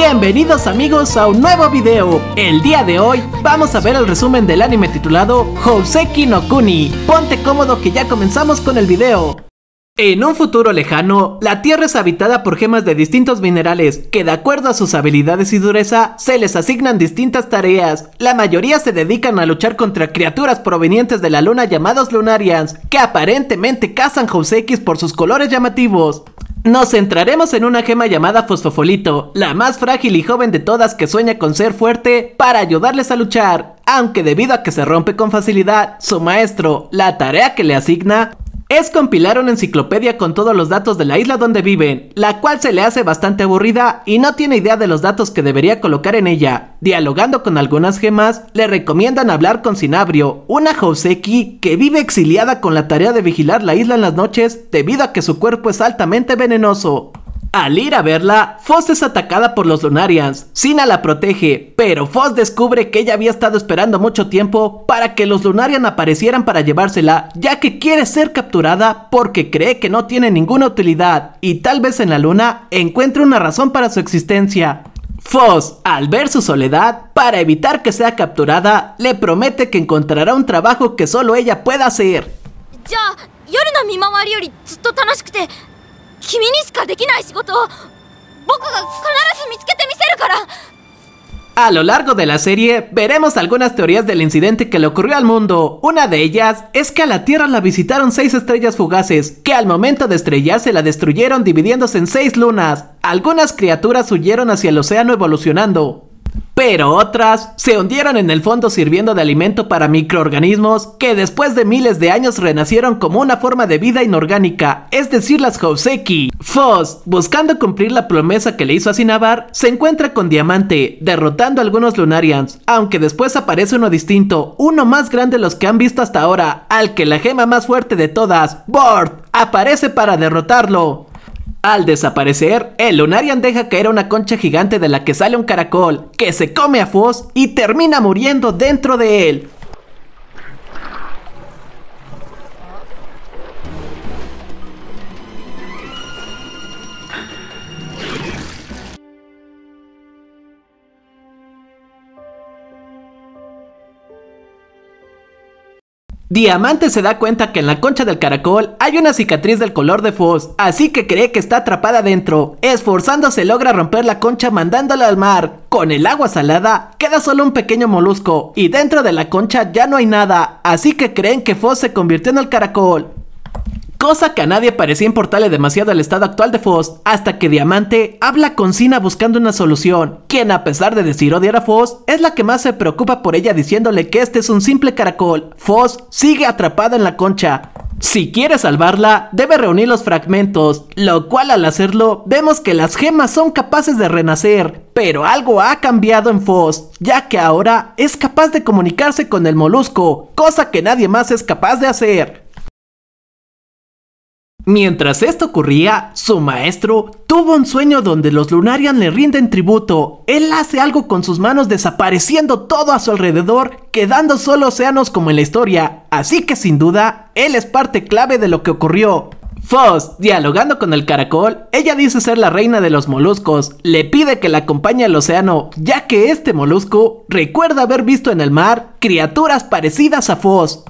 Bienvenidos amigos a un nuevo video El día de hoy vamos a ver el resumen del anime titulado Houseki no Kuni Ponte cómodo que ya comenzamos con el video en un futuro lejano, la Tierra es habitada por gemas de distintos minerales que de acuerdo a sus habilidades y dureza se les asignan distintas tareas. La mayoría se dedican a luchar contra criaturas provenientes de la luna llamados Lunarians, que aparentemente cazan Housekis por sus colores llamativos. Nos centraremos en una gema llamada Fosfofolito, la más frágil y joven de todas que sueña con ser fuerte para ayudarles a luchar, aunque debido a que se rompe con facilidad, su maestro, la tarea que le asigna, es compilar una enciclopedia con todos los datos de la isla donde viven, la cual se le hace bastante aburrida y no tiene idea de los datos que debería colocar en ella. Dialogando con algunas gemas, le recomiendan hablar con Sinabrio, una Joseki que vive exiliada con la tarea de vigilar la isla en las noches debido a que su cuerpo es altamente venenoso. Al ir a verla, Foss es atacada por los Lunarians. Sina la protege, pero Foss descubre que ella había estado esperando mucho tiempo para que los Lunarians aparecieran para llevársela, ya que quiere ser capturada porque cree que no tiene ninguna utilidad y tal vez en la luna encuentre una razón para su existencia. Foss, al ver su soledad, para evitar que sea capturada, le promete que encontrará un trabajo que solo ella pueda hacer. A lo largo de la serie veremos algunas teorías del incidente que le ocurrió al mundo. Una de ellas es que a la Tierra la visitaron seis estrellas fugaces, que al momento de estrellarse la destruyeron dividiéndose en seis lunas. Algunas criaturas huyeron hacia el océano evolucionando, pero otras se hundieron en el fondo sirviendo de alimento para microorganismos que después de miles de años renacieron como una forma de vida inorgánica, es decir, las Houseki. Foss, buscando cumplir la promesa que le hizo a Sinabar, se encuentra con Diamante, derrotando a algunos Lunarians, aunque después aparece uno distinto, uno más grande de los que han visto hasta ahora, al que la gema más fuerte de todas, Bort, aparece para derrotarlo. Al desaparecer, el Lunarian deja caer una concha gigante de la que sale un caracol, que se come a Foz y termina muriendo dentro de él. Diamante se da cuenta que en la concha del caracol hay una cicatriz del color de Foz, así que cree que está atrapada dentro. Esforzándose logra romper la concha mandándola al mar. Con el agua salada queda solo un pequeño molusco y dentro de la concha ya no hay nada, así que creen que Foz se convirtió en el caracol cosa que a nadie parecía importarle demasiado al estado actual de Foss, hasta que Diamante habla con Sina buscando una solución, quien a pesar de decir odiar a Foss, es la que más se preocupa por ella diciéndole que este es un simple caracol. Foss sigue atrapada en la concha. Si quiere salvarla, debe reunir los fragmentos, lo cual al hacerlo, vemos que las gemas son capaces de renacer, pero algo ha cambiado en Foss, ya que ahora es capaz de comunicarse con el molusco, cosa que nadie más es capaz de hacer. Mientras esto ocurría, su maestro tuvo un sueño donde los Lunarian le rinden tributo. Él hace algo con sus manos desapareciendo todo a su alrededor, quedando solo océanos como en la historia. Así que sin duda, él es parte clave de lo que ocurrió. Foss, dialogando con el caracol, ella dice ser la reina de los moluscos, le pide que la acompañe al océano, ya que este molusco recuerda haber visto en el mar criaturas parecidas a Foss.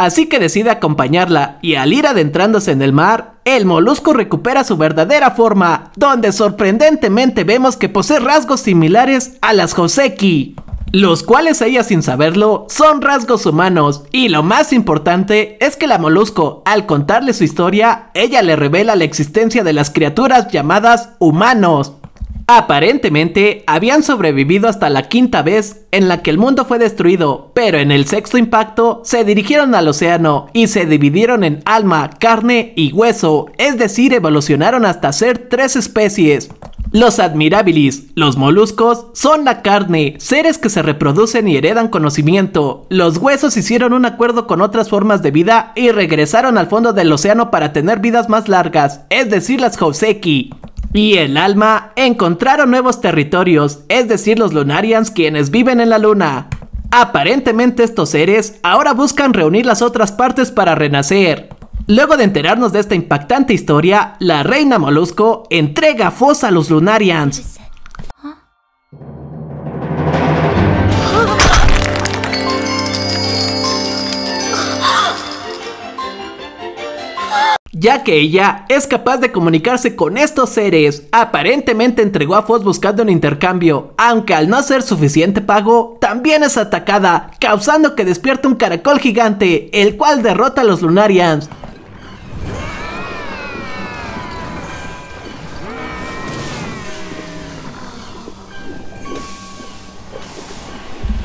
Así que decide acompañarla y al ir adentrándose en el mar, el molusco recupera su verdadera forma, donde sorprendentemente vemos que posee rasgos similares a las Joseki, los cuales ella sin saberlo son rasgos humanos y lo más importante es que la molusco, al contarle su historia, ella le revela la existencia de las criaturas llamadas humanos, Aparentemente, habían sobrevivido hasta la quinta vez en la que el mundo fue destruido, pero en el sexto impacto se dirigieron al océano y se dividieron en alma, carne y hueso, es decir, evolucionaron hasta ser tres especies. Los admirabilis, los moluscos, son la carne, seres que se reproducen y heredan conocimiento. Los huesos hicieron un acuerdo con otras formas de vida y regresaron al fondo del océano para tener vidas más largas, es decir, las Hoseki y el alma encontraron nuevos territorios, es decir, los Lunarians quienes viven en la luna. Aparentemente estos seres ahora buscan reunir las otras partes para renacer. Luego de enterarnos de esta impactante historia, la reina Molusco entrega fosa a los Lunarians, ya que ella es capaz de comunicarse con estos seres. Aparentemente entregó a Foz buscando un intercambio, aunque al no ser suficiente pago, también es atacada, causando que despierte un caracol gigante, el cual derrota a los Lunarians.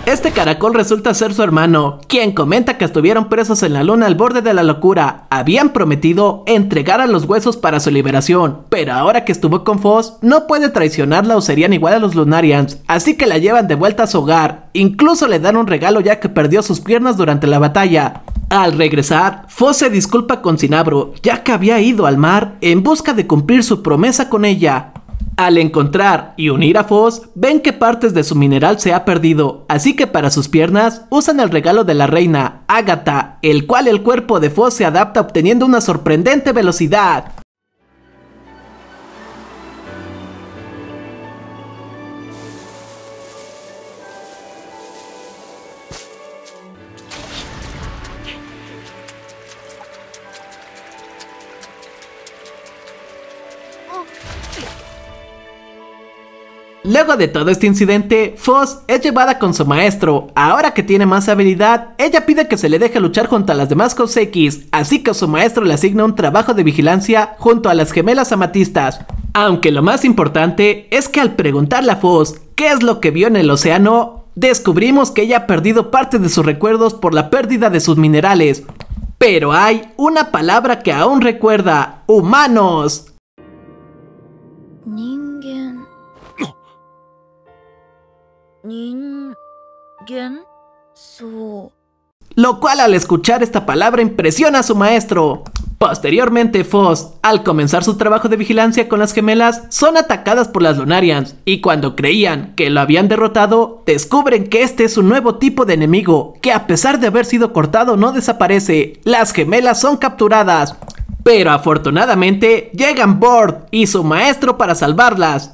Este caracol resulta ser su hermano, quien comenta que estuvieron presos en la luna al borde de la locura. Habían prometido entregar a los huesos para su liberación, pero ahora que estuvo con Foz, no puede traicionarla o serían igual a los Lunarians, así que la llevan de vuelta a su hogar. Incluso le dan un regalo ya que perdió sus piernas durante la batalla. Al regresar, Foz se disculpa con Sinabro, ya que había ido al mar en busca de cumplir su promesa con ella. Al encontrar y unir a Foss, ven que partes de su mineral se ha perdido, así que para sus piernas usan el regalo de la reina, Ágata, el cual el cuerpo de Foss se adapta obteniendo una sorprendente velocidad. Luego de todo este incidente, Foss es llevada con su maestro. Ahora que tiene más habilidad, ella pide que se le deje luchar junto a las demás X, así que su maestro le asigna un trabajo de vigilancia junto a las gemelas amatistas. Aunque lo más importante es que al preguntarle a Foss qué es lo que vio en el océano, descubrimos que ella ha perdido parte de sus recuerdos por la pérdida de sus minerales. Pero hay una palabra que aún recuerda, humanos. Lo cual al escuchar esta palabra impresiona a su maestro. Posteriormente, Foss, al comenzar su trabajo de vigilancia con las gemelas, son atacadas por las Lunarians y cuando creían que lo habían derrotado, descubren que este es un nuevo tipo de enemigo que a pesar de haber sido cortado no desaparece. Las gemelas son capturadas, pero afortunadamente llegan Bord y su maestro para salvarlas.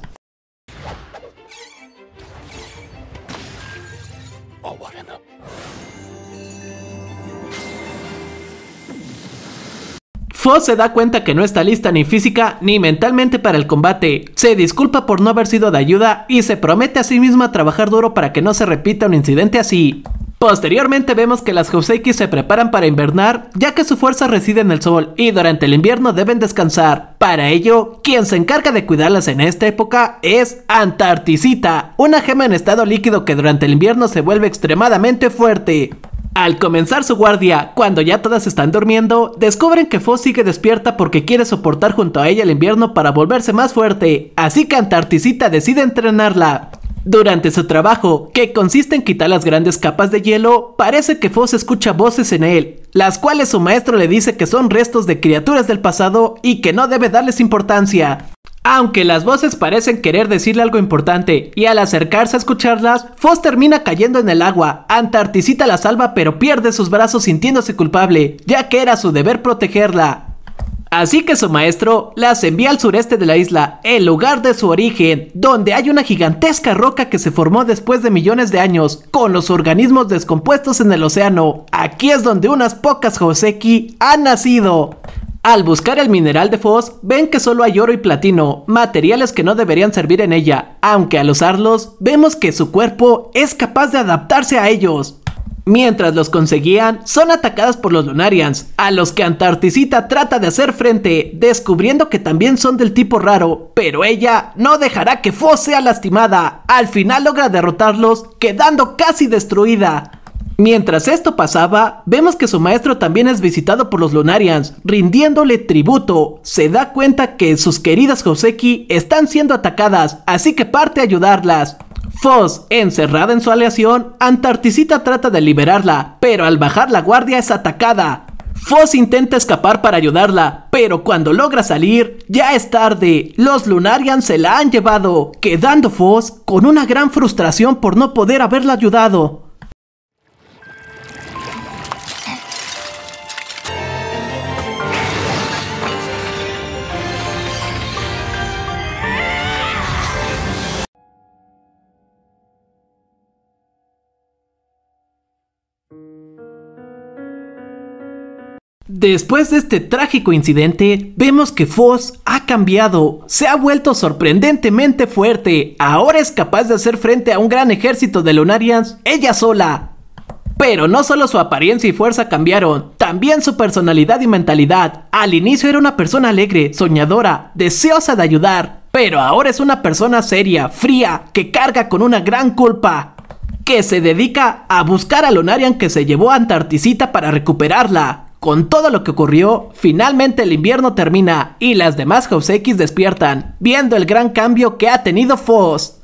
Foss se da cuenta que no está lista ni física ni mentalmente para el combate, se disculpa por no haber sido de ayuda y se promete a sí misma trabajar duro para que no se repita un incidente así. Posteriormente vemos que las joseki se preparan para invernar, ya que su fuerza reside en el sol y durante el invierno deben descansar. Para ello, quien se encarga de cuidarlas en esta época es Antarticita, una gema en estado líquido que durante el invierno se vuelve extremadamente fuerte. Al comenzar su guardia, cuando ya todas están durmiendo, descubren que Foss sigue despierta porque quiere soportar junto a ella el invierno para volverse más fuerte, así que Antarticita decide entrenarla. Durante su trabajo, que consiste en quitar las grandes capas de hielo, parece que Foss escucha voces en él, las cuales su maestro le dice que son restos de criaturas del pasado y que no debe darles importancia. Aunque las voces parecen querer decirle algo importante y al acercarse a escucharlas, Foss termina cayendo en el agua. Antarticita la salva pero pierde sus brazos sintiéndose culpable, ya que era su deber protegerla. Así que su maestro las envía al sureste de la isla, el lugar de su origen, donde hay una gigantesca roca que se formó después de millones de años, con los organismos descompuestos en el océano. Aquí es donde unas pocas Joseki han nacido. Al buscar el mineral de Foss, ven que solo hay oro y platino, materiales que no deberían servir en ella, aunque al usarlos, vemos que su cuerpo es capaz de adaptarse a ellos. Mientras los conseguían, son atacadas por los Lunarians, a los que Antarticita trata de hacer frente, descubriendo que también son del tipo raro, pero ella no dejará que Foz sea lastimada, al final logra derrotarlos, quedando casi destruida. Mientras esto pasaba, vemos que su maestro también es visitado por los Lunarians, rindiéndole tributo. Se da cuenta que sus queridas Joseki están siendo atacadas, así que parte a ayudarlas. Foss, encerrada en su aleación, Antarticita trata de liberarla, pero al bajar la guardia es atacada. Foss intenta escapar para ayudarla, pero cuando logra salir, ya es tarde. Los Lunarians se la han llevado, quedando Foss con una gran frustración por no poder haberla ayudado. Después de este trágico incidente, vemos que Foss ha cambiado, se ha vuelto sorprendentemente fuerte, ahora es capaz de hacer frente a un gran ejército de Lunarians ella sola. Pero no solo su apariencia y fuerza cambiaron, también su personalidad y mentalidad. Al inicio era una persona alegre, soñadora, deseosa de ayudar, pero ahora es una persona seria, fría, que carga con una gran culpa que se dedica a buscar a Lunarian que se llevó a Antarticita para recuperarla. Con todo lo que ocurrió, finalmente el invierno termina y las demás House X despiertan, viendo el gran cambio que ha tenido Foss.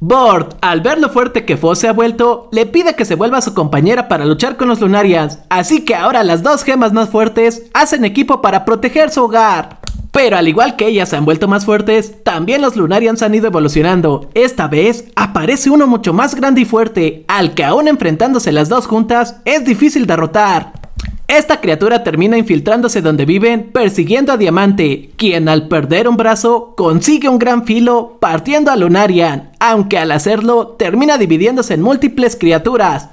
Bord, al ver lo fuerte que Foss se ha vuelto, le pide que se vuelva su compañera para luchar con los Lunarians, así que ahora las dos gemas más fuertes hacen equipo para proteger su hogar. Pero al igual que ellas se han vuelto más fuertes, también los Lunarians han ido evolucionando. Esta vez aparece uno mucho más grande y fuerte, al que aún enfrentándose las dos juntas es difícil derrotar. Esta criatura termina infiltrándose donde viven, persiguiendo a Diamante, quien al perder un brazo consigue un gran filo partiendo a Lunarian, aunque al hacerlo termina dividiéndose en múltiples criaturas,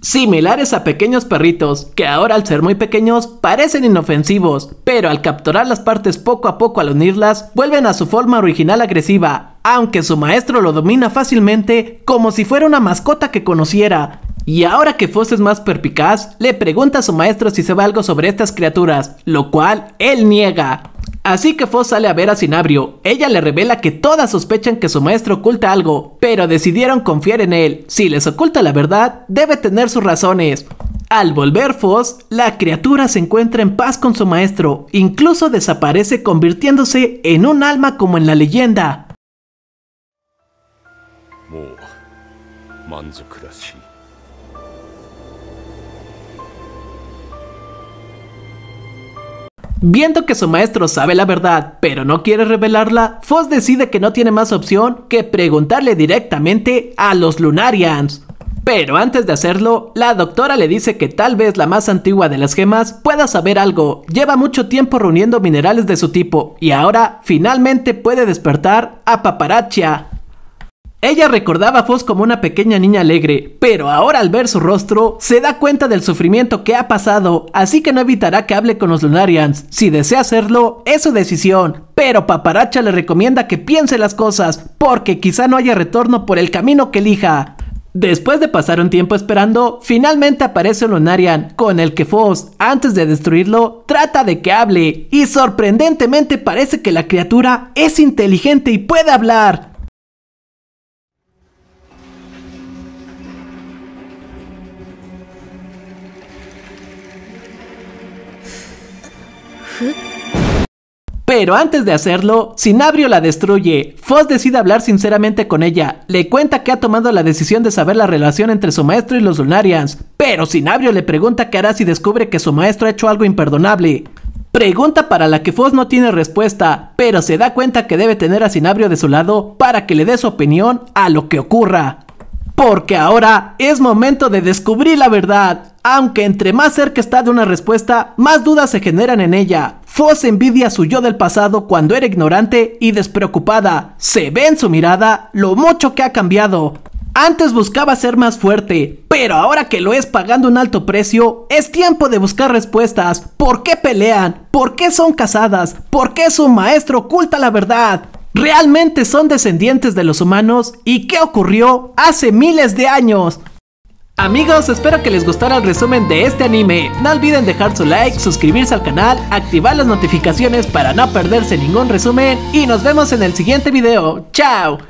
similares a pequeños perritos, que ahora al ser muy pequeños parecen inofensivos, pero al capturar las partes poco a poco al unirlas, vuelven a su forma original agresiva, aunque su maestro lo domina fácilmente como si fuera una mascota que conociera. Y ahora que Foss es más perpicaz, le pregunta a su maestro si sabe algo sobre estas criaturas, lo cual él niega. Así que Foss sale a ver a Sinabrio. Ella le revela que todas sospechan que su maestro oculta algo, pero decidieron confiar en él. Si les oculta la verdad, debe tener sus razones. Al volver Foss, la criatura se encuentra en paz con su maestro, incluso desaparece convirtiéndose en un alma como en la leyenda. Viendo que su maestro sabe la verdad, pero no quiere revelarla, Foss decide que no tiene más opción que preguntarle directamente a los Lunarians. Pero antes de hacerlo, la doctora le dice que tal vez la más antigua de las gemas pueda saber algo. Lleva mucho tiempo reuniendo minerales de su tipo y ahora finalmente puede despertar a Paparachia. Ella recordaba a Foss como una pequeña niña alegre, pero ahora al ver su rostro se da cuenta del sufrimiento que ha pasado, así que no evitará que hable con los Lunarians. Si desea hacerlo, es su decisión, pero Paparacha le recomienda que piense las cosas, porque quizá no haya retorno por el camino que elija. Después de pasar un tiempo esperando, finalmente aparece un Lunarian, con el que Foss, antes de destruirlo, trata de que hable, y sorprendentemente parece que la criatura es inteligente y puede hablar. Pero antes de hacerlo, Sinabrio la destruye. Foss decide hablar sinceramente con ella. Le cuenta que ha tomado la decisión de saber la relación entre su maestro y los Lunarians. Pero Sinabrio le pregunta qué hará si descubre que su maestro ha hecho algo imperdonable. Pregunta para la que Foss no tiene respuesta, pero se da cuenta que debe tener a Sinabrio de su lado para que le dé su opinión a lo que ocurra. Porque ahora es momento de descubrir la verdad, aunque entre más cerca está de una respuesta, más dudas se generan en ella. Foss envidia su yo del pasado cuando era ignorante y despreocupada. Se ve en su mirada lo mucho que ha cambiado. Antes buscaba ser más fuerte, pero ahora que lo es pagando un alto precio, es tiempo de buscar respuestas. ¿Por qué pelean? ¿Por qué son casadas? ¿Por qué su maestro oculta la verdad? ¿Realmente son descendientes de los humanos? ¿Y qué ocurrió hace miles de años? Amigos, espero que les gustara el resumen de este anime. No olviden dejar su like, suscribirse al canal, activar las notificaciones para no perderse ningún resumen y nos vemos en el siguiente video. ¡Chao!